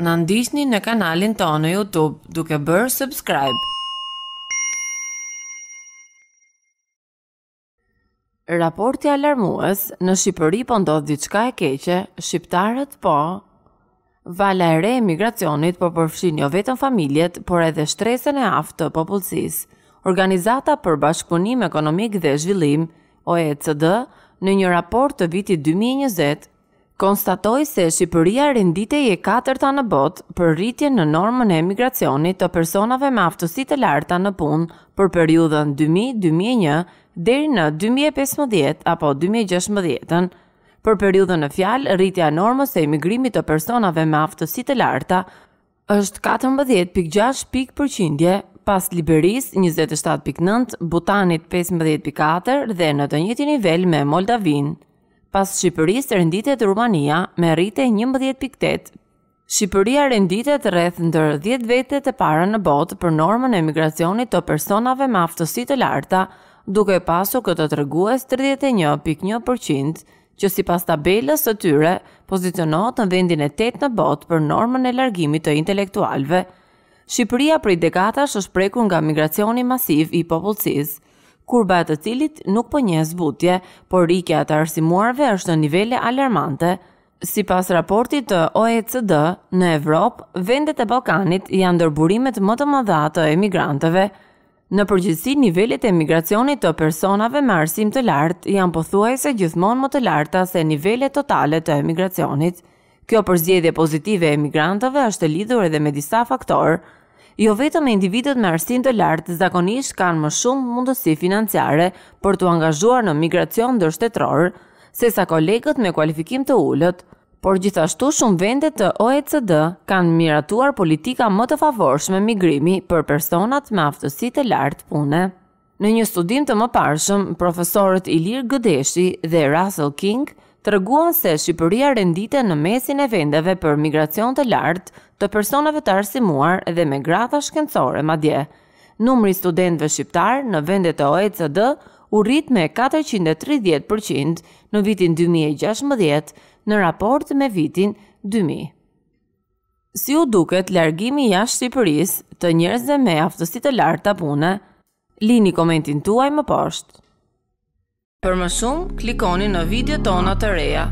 Në ndisni në kanalin të në Youtube duke bërë subscribe. Raporti alarmues në Shqipëri po ndodhë diçka e keqe, Shqiptarët po... Vala e re e migracionit po përfshin jo vetën familjet, por edhe shtresën e aftë të popullësis. Organizata për bashkëpunim ekonomik dhe zhvillim, OECD, në një raport të viti 2020, konstatoi se Shqipëria rinditej e katërta në botë për rritje në normën e emigracionit të personave me aftësi të larta në punë për periudhën 2000-2001 deri në 2015 apo 2016 Për periudhën në fjalë, rritja e normës e emigrimit të personave me aftësi të larta është 14.6 pas Liberis 27.9, Butanit 15.4 dhe në të njëti nivel me Moldavinë pas Shqipëris të renditet Rumania me rrite 11.8. Shqipëria renditet rreth ndër 10 vetet e para në botë për normën e emigracionit të personave me aftësit të larta, duke pasu këtë të rëgues 31.1% që si pas tabelës të tyre pozicionohet në vendin e 8 në botë për normën e largimit të intelektualve, Shqipëria prej dekatash është prekur nga migracioni masiv i popullësisë kurba e të cilit nuk po një zbutje, por rikja të arsimuarve është në nivele alarmante. Si pas raportit të OECD, në Evropë, vendet e Balkanit janë dërburimet më të mëdha të emigrantëve. Në përgjithësi, nivellet e migracionit të personave me arsim të lartë janë pothuaj se gjithmonë më të larta se nivellet totale të emigracionit. Kjo përzgjedhje pozitive e emigrantëve është lidhur edhe me disa faktorë, jo vetëm e individet me arsin të lartë zakonisht kanë më shumë mundësi financiare për të angazhuar në migracion dërshtetror, se sa kolegët me kualifikim të ullët, por gjithashtu shumë vendet të OECD kanë miratuar politika më të favorshme migrimi për personat me aftësi të lartë pune. Në një studim të më parshëm, profesorët Ilir Gëdeshi dhe Russell King – të rëguan se Shqipëria rendite në mesin e vendeve për migracion të lartë të personave të arsimuar edhe me grata shkencore, ma dje. Numri studentve shqiptar në vendet e OECD u rrit me 430% në vitin 2016 në raport me vitin 2000. Si u duket largimi i jashtë Shqipërisë të njerëzve me aftësi të larta pune, lini komentin tuaj më poshtë. Për më shumë, klikoni në video tona të reja.